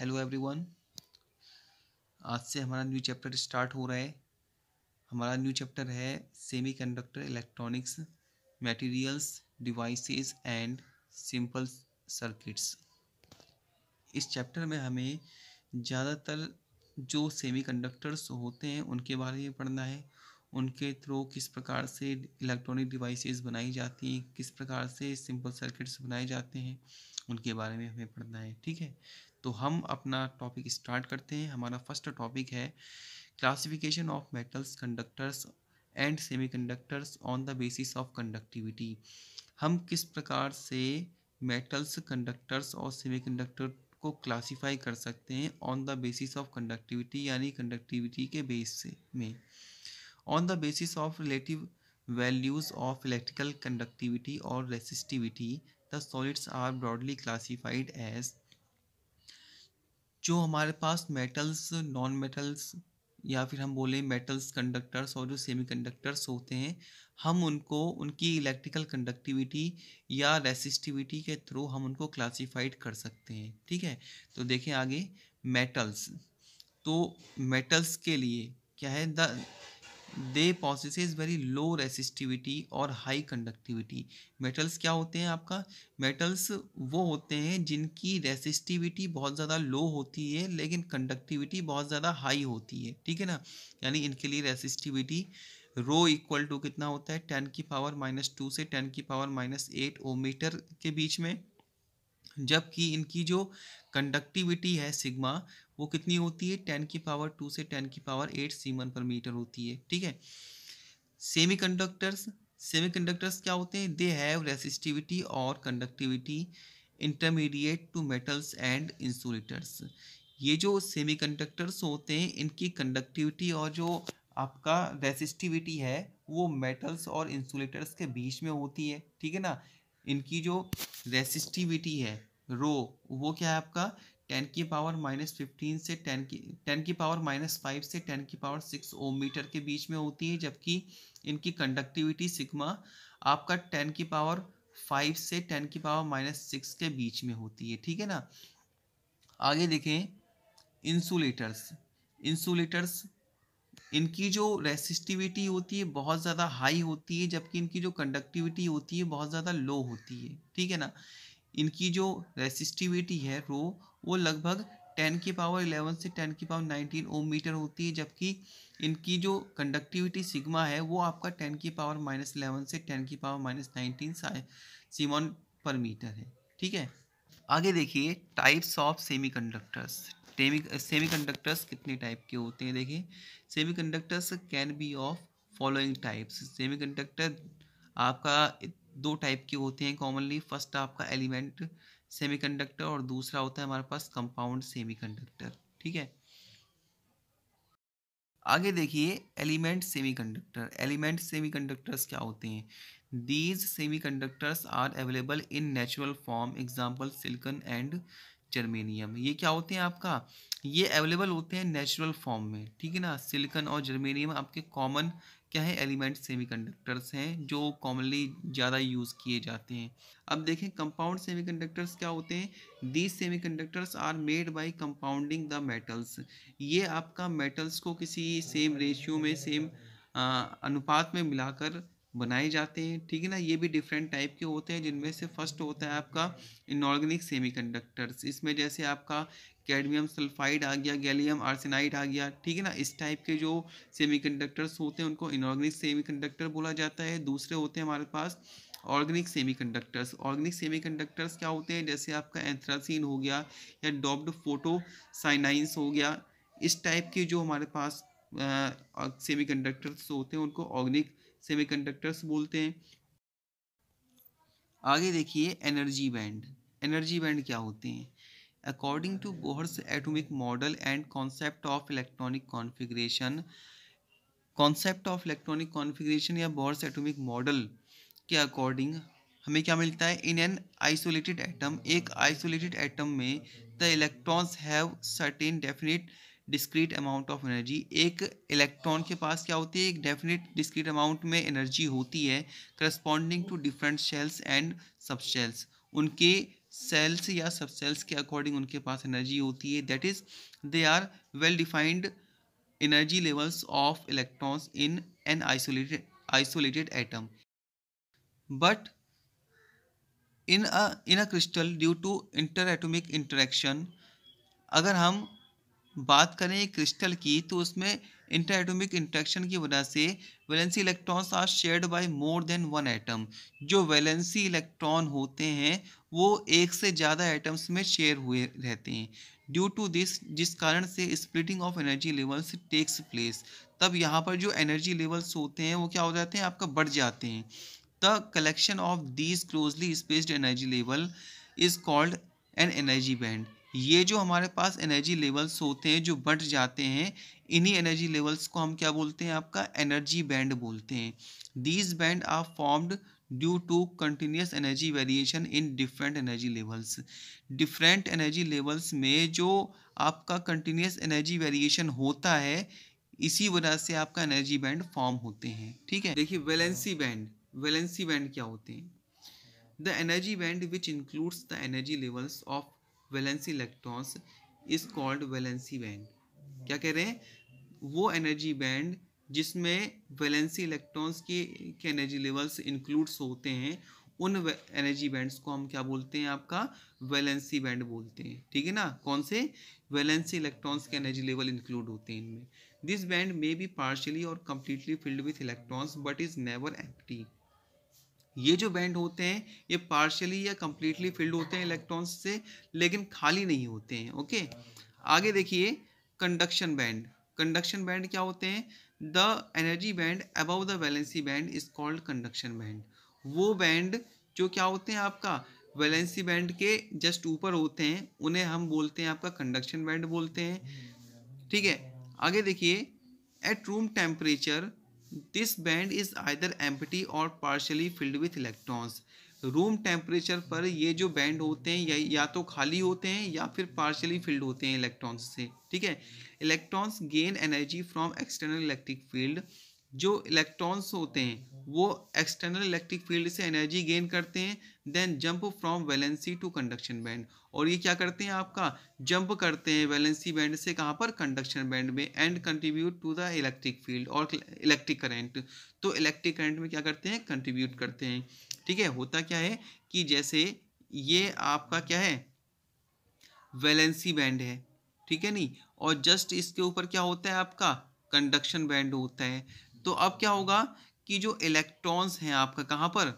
hello everyone आज से हमारा न्यू चैप्टर स्टार्ट हो रहा है हमारा न्यू चैप्टर है semiconductor electronics materials devices and simple circuits इस चैप्टर में हमें ज़्यादातर जो सेमीकंडक्टर्स होते हैं उनके बारे में पढ़ना है उनके थ्रू किस प्रकार से इलेक्ट्रॉनिक डिवाइसेस बनाई जाती हैं किस प्रकार से सिंपल सर्किट्स बनाए जाते हैं उनके बारे में हमें पढ़ना है ठीक है तो हम अपना टॉपिक स्टार्ट करते हैं हमारा फर्स्ट टॉपिक है classification of metals conductors and semiconductors on the basis of conductivity हम किस प्रकार से मेटल्स कंडक्टर्स और सेमीकंडक्टर को क्लासिफाई कर सकते हैं on the basis of conductivity यानी कंडक्टिविटी के बेस में on the basis of relative values of electrical conductivity और resistivity the solids are broadly classified as जो हमारे पास मेटल्स नॉन मेटल्स या फिर हम बोलें मेटल्स कंडक्टर्स और जो सेमी कंडक्टर्स होते हैं हम उनको उनकी इलेक्ट्रिकल कंडक्टिविटी या रेसिस्टिविटी के थ्रू हम उनको क्लासिफाइड कर सकते हैं ठीक है तो देखें आगे मेटल्स तो मेटल्स के लिए क्या है the they is very low resistivity और हाई कंडक्टिविटी मेटल्स क्या होते हैं आपका मेटल्स वो होते हैं जिनकी रेसिस्टिविटी बहुत ज़्यादा लो होती है लेकिन कंडक्टिविटी बहुत ज़्यादा हाई होती है ठीक है ना यानी इनके लिए रेसिस्टिविटी रो इक्वल टू कितना होता है टेन की पावर माइनस टू से टेन की power minus eight ohm meter के बीच में जबकि इनकी जो कंडक्टिविटी है सिग्मा वो कितनी होती है टेन की पावर टू से टेन की power eight siemens per meter होती है ठीक है सेमी कंडक्टर्स सेमी कंडक्टर्स क्या होते हैं दे हैव रेसिस्टिविटी और conductivity intermediate to metals and insulators ये जो सेमी कंडक्टर्स होते हैं इनकी कंडक्टिविटी और जो आपका रेसिस्टिविटी है वो मेटल्स और इंसुलेटर्स के बीच में होती है ठीक है ना इनकी जो रेसिस्टिविटी है रो वो क्या है आपका टेन की पावर माइनस फिफ्टीन से टेन की टेन की पावर माइनस फाइव से टेन की पावर सिक्स ओम मीटर के बीच में होती है जबकि इनकी कंडक्टिविटी सिग्मा आपका टेन की पावर फाइव से टेन की पावर माइनस सिक्स के बीच में होती है ठीक है ना आगे देखें इंसुलेटर्स इंसुलेटर्स इनकी जो रेसिस्टिविटी होती है बहुत ज़्यादा हाई होती है जबकि इनकी जो कंडक्टिविटी होती है बहुत ज़्यादा लो होती है ठीक है ना इनकी जो रेसिस्टिविटी है रो वो लगभग 10 की पावर 11 से 10 की पावर 19 ओम मीटर होती है जबकि इनकी जो कंडक्टिविटी सिग्मा है वो आपका 10 की पावर माइनस इलेवन से 10 की power minus nineteen siemens per meter है ठीक है आगे देखिए types of semiconductors semiconductors कितने टाइप के होते हैं देखिए conductors can be of following types conductor आपका दो टाइप के होते हैं कॉमनली फर्स्ट आपका एलिमेंट सेमीकंडक्टर और दूसरा होता है हमारे पास कंपाउंड सेमीकंडक्टर ठीक है आगे देखिए एलिमेंट सेमीकंडक्टर एलिमेंट सेमीकंडक्टर्स क्या होते हैं these semiconductors are available in natural form example silicon and germanium ये क्या होते हैं आपका ये अवेलेबल होते हैं नेचुरल फॉर्म में ठीक है ना सिलिकन और जर्मेनियम आपके कॉमन क्या है एलिमेंट सेमीकंडक्टर्स हैं जो कॉमनली ज़्यादा यूज़ किए जाते हैं अब देखें कंपाउंड सेमीकंडक्टर्स क्या होते हैं these semiconductors are made by compounding the metals ये आपका मेटल्स को किसी सेम रेशियो में सेम आ, अनुपात में मिलाकर बनाए जाते हैं ठीक है ना ये भी डिफरेंट टाइप के होते हैं जिनमें से फर्स्ट होता है आपका इनऑर्गेनिक सेमीकंडक्टर्स इसमें जैसे आपका कैडमियम सल्फाइड आ गया गैलियम आर्सेनाइड आ गया ठीक है ना इस टाइप के जो सेमीकंडक्टर्स होते हैं उनको इनऑर्गेनिक सेमीकंडक्टर बोला जाता है दूसरे होते हैं हमारे पास ऑर्गेनिक सेमीकंडक्टर्स ऑर्गेनिक सेमीकंडक्टर्स क्या होते हैं जैसे आपका एंथ्रासिन हो गया या डॉब्ड फोटोसाइनाइंस हो गया इस टाइप के जो हमारे पास सेमी कंडक्टर्स होते हैं उनको ऑर्गेनिक सेमी कंडक्टर्स बोलते हैं आगे देखिए एनर्जी बैंड एनर्जी बैंड क्या होते हैं according to Bohr's atomic model and concept of electronic configuration concept of electronic configuration या बोहर्स एटॉमिक मॉडल के अकॉर्डिंग हमें क्या मिलता है इन एन आइसोलेटेड एटम एक आइसोलेटेड एटम में the electrons have certain definite discrete amount of energy एक electron के पास क्या होती है एक डेफिनेट डिस्क्रीट अमाउंट में एनर्जी होती है corresponding to different shells and sub shells उनके सेल्स या सब सेल्स के अकॉर्डिंग उनके पास एनर्जी होती है that is they are well defined energy levels of electrons in an isolated isolated atom but in a in a crystal due to inter atomic interaction अगर हम बात करें क्रिस्टल की तो उसमें इंटर एटोमिक इंट्रैक्शन की वजह से valency electrons are shared by more than one atom जो वैलेंसी इलेक्ट्रॉन होते हैं वो एक से ज़्यादा एटम्स में शेयर हुए रहते हैं ड्यू टू दिस जिस कारण से splitting of energy levels takes place तब यहाँ पर जो एनर्जी लेवल्स होते हैं वो क्या हो जाते हैं आपका बढ़ जाते हैं the collection of these closely spaced energy level is called an energy band ये जो हमारे पास एनर्जी लेवल्स होते हैं जो बढ़ जाते हैं इन्हीं एनर्जी लेवल्स को हम क्या बोलते हैं आपका एनर्जी बैंड बोलते हैं these band are formed due to continuous energy variation in different energy levels different energy levels में जो आपका कंटिन्यूस एनर्जी वेरिएशन होता है इसी वजह से आपका एनर्जी बैंड फॉर्म होते हैं ठीक है देखिए वैलेंसी बैंड वैलेंसी बैंड क्या होते हैं the energy band which includes the energy levels of valency electrons is called valency band क्या कह रहे हैं वो एनर्जी बैंड जिसमें वैलेंसी इलेक्ट्रॉन्स के के एनर्जी लेवल्स इंक्लूड्स होते हैं उन एनर्जी बैंड्स को हम क्या बोलते हैं आपका वैलेंसी बैंड बोलते हैं ठीक है ना कौन से वैलेंसी इलेक्ट्रॉन्स के एनर्जी लेवल इंक्लूड होते हैं इनमें this band may be partially or completely filled with electrons but is never empty ये जो बैंड होते हैं ये पार्शियली या कम्प्लीटली फिल्ड होते हैं इलेक्ट्रॉन्स से लेकिन खाली नहीं होते हैं ओके आगे देखिए कंडक्शन बैंड कंडक्शन बैंड क्या होते हैं the energy band above the valency band is called conduction band वो बैंड जो क्या होते हैं आपका वैलेंसी बैंड के जस्ट ऊपर होते हैं उन्हें हम बोलते हैं आपका कंडक्शन बैंड बोलते हैं ठीक है आगे देखिए at room temperature this band is either empty or partially filled with electrons room temperature पर ये जो बैंड होते हैं या, या तो खाली होते हैं या फिर पार्शली फिल्ड होते हैं इलेक्ट्रॉन्स से ठीक है electrons gain energy from external electric field जो इलेक्ट्रॉन्स होते हैं वो एक्सटर्नल इलेक्ट्रिक फील्ड से एनर्जी गेन करते हैं then jump from valency to conduction band और ये क्या करते हैं आपका जंप करते हैं वैलेंसी बैंड से कहाँ पर कंडक्शन बैंड में and contribute to the electric field और इलेक्ट्रिक करंट तो इलेक्ट्रिक करंट में क्या करते हैं कंट्रीब्यूट करते हैं ठीक है होता क्या है कि जैसे ये आपका क्या है वैलेंसी बैंड है ठीक है नहीं और जस्ट इसके ऊपर क्या होता है आपका कंडक्शन बैंड होता है तो अब क्या होगा कि जो इलेक्ट्रॉन्स हैं आपका कहाँ पर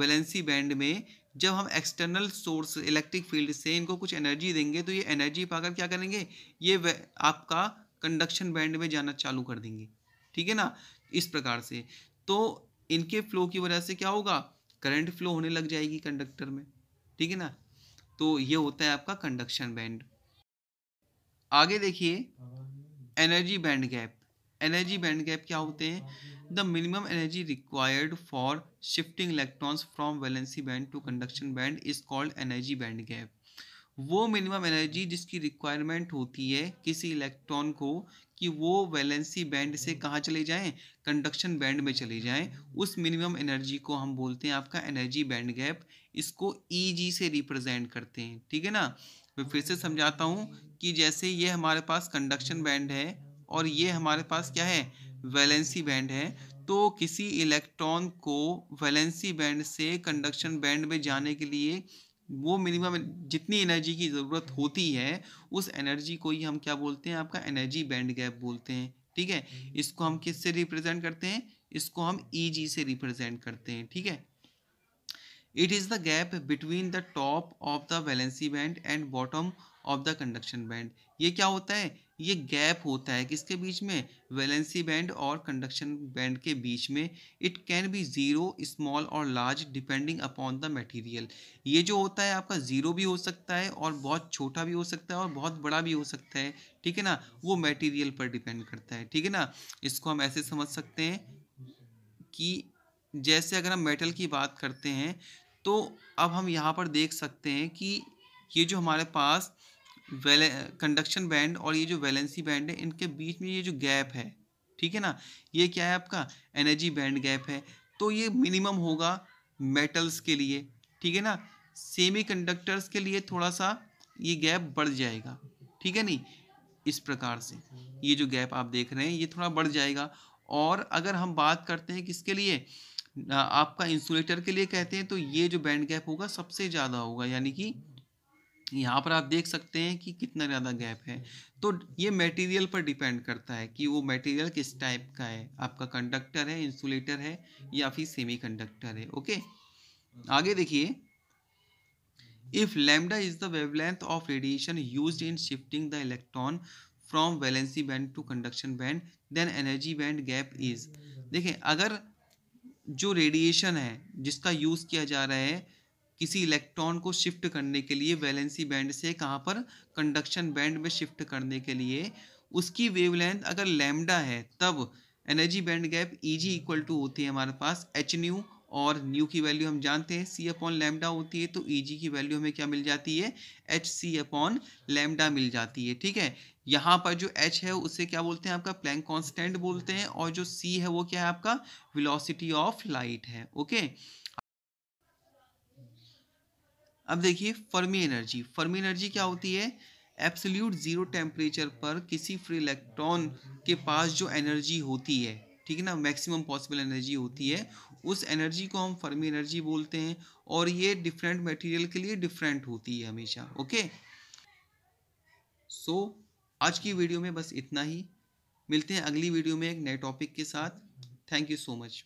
वैलेंसी बैंड में जब हम एक्सटर्नल सोर्स इलेक्ट्रिक फील्ड से इनको कुछ एनर्जी देंगे तो ये एनर्जी पाकर क्या करेंगे ये आपका कंडक्शन बैंड में जाना चालू कर देंगे ठीक है ना इस प्रकार से तो इनके फ्लो की वजह से क्या होगा करंट फ्लो होने लग जाएगी कंडक्टर में ठीक है ना तो ये होता है आपका कंडक्शन बैंड आगे देखिए energy band gap energy band gap क्या होते हैं the minimum energy required for shifting electrons from valency band to conduction band is called energy band gap वो मिनिमम एनर्जी जिसकी रिक्वायरमेंट होती है किसी इलेक्ट्रॉन को कि वो वैलेंसी बैंड से कहाँ चले जाएं कंडक्शन बैंड में चले जाएं उस मिनिमम एनर्जी को हम बोलते हैं आपका एनर्जी बैंड गैप इसको ई e से रिप्रेजेंट करते हैं ठीक है ना मैं फिर से समझाता हूँ कि जैसे ये हमारे पास कंडक्शन बैंड है और ये हमारे पास क्या है वैलेंसी बैंड है तो किसी इलेक्ट्रॉन को वैलेंसी बैंड से कंडक्शन बैंड में जाने के लिए वो मिनिमम जितनी एनर्जी की ज़रूरत होती है उस एनर्जी को ही हम क्या बोलते हैं आपका एनर्जी बैंड गैप बोलते हैं ठीक है इसको हम किस से रिप्रेजेंट करते हैं इसको हम ई से रिप्रेजेंट करते हैं ठीक है it is the gap between the top of the valency band and bottom of the conduction band ये क्या होता है ये गैप होता है किसके बीच में वैलेंसी बैंड और कंडक्शन बैंड के बीच में it can be zero small or large depending upon the material ये जो होता है आपका ज़ीरो भी हो सकता है और बहुत छोटा भी हो सकता है और बहुत बड़ा भी हो सकता है ठीक है ना वो मटेरियल पर डिपेंड करता है ठीक है ना इसको हम ऐसे समझ सकते हैं कि जैसे अगर हम मेटल की बात करते हैं तो अब हम यहाँ पर देख सकते हैं कि ये जो हमारे पास कंडक्शन बैंड और ये जो वैलेंसी बैंड है इनके बीच में ये जो गैप है ठीक है ना ये क्या है आपका एनर्जी बैंड गैप है तो ये मिनिमम होगा मेटल्स के लिए ठीक है ना सेमी कंडक्टर्स के लिए थोड़ा सा ये गैप बढ़ जाएगा ठीक है नहीं इस प्रकार से ये जो गैप आप देख रहे हैं ये थोड़ा बढ़ जाएगा और अगर हम बात करते हैं किसके लिए आपका इंसुलेटर के लिए कहते हैं तो ये जो बैंड गैप होगा सबसे ज़्यादा होगा यानी कि यहाँ पर आप देख सकते हैं कि कितना ज़्यादा गैप है तो ये मटेरियल पर डिपेंड करता है कि वो मटेरियल किस टाइप का है आपका कंडक्टर है इंसुलेटर है या फिर सेमी कंडक्टर है ओके आगे देखिए if lambda is the wavelength of radiation used in shifting the electron from valency band to conduction band then energy band gap is देखें अगर जो रेडिएशन है जिसका यूज़ किया जा रहा है किसी इलेक्ट्रॉन को शिफ्ट करने के लिए वैलेंसी बैंड से कहाँ पर कंडक्शन बैंड में शिफ्ट करने के लिए उसकी वेवलेंथ अगर लैम्डा है तब energy band gap E G equal to होती है हमारे पास एच न्यू और न्यू की वैल्यू हम जानते हैं सी अपॉन लैम्डा होती है तो ई जी की वैल्यू हमें क्या मिल जाती है एच सी अपॉन लैम्डा मिल जाती है ठीक है यहाँ पर जो एच है उसे क्या बोलते हैं आपका प्लैंक कॉन्स्टेंट बोलते हैं और जो सी है वो क्या है आपका विलोसिटी ऑफ लाइट है ओके अब देखिए फर्मी एनर्जी फर्मी एनर्जी क्या होती है एब्सोल्यूट ज़ीरो टेम्परेचर पर किसी फ्री इलेक्ट्रॉन के पास जो एनर्जी होती है ठीक है ना मैक्सिमम पॉसिबल एनर्जी होती है उस एनर्जी को हम फर्मी एनर्जी बोलते हैं और ये डिफरेंट मटेरियल के लिए डिफरेंट होती है हमेशा ओके सो so, आज की वीडियो में बस इतना ही मिलते हैं अगली वीडियो में एक नए टॉपिक के साथ थैंक यू सो मच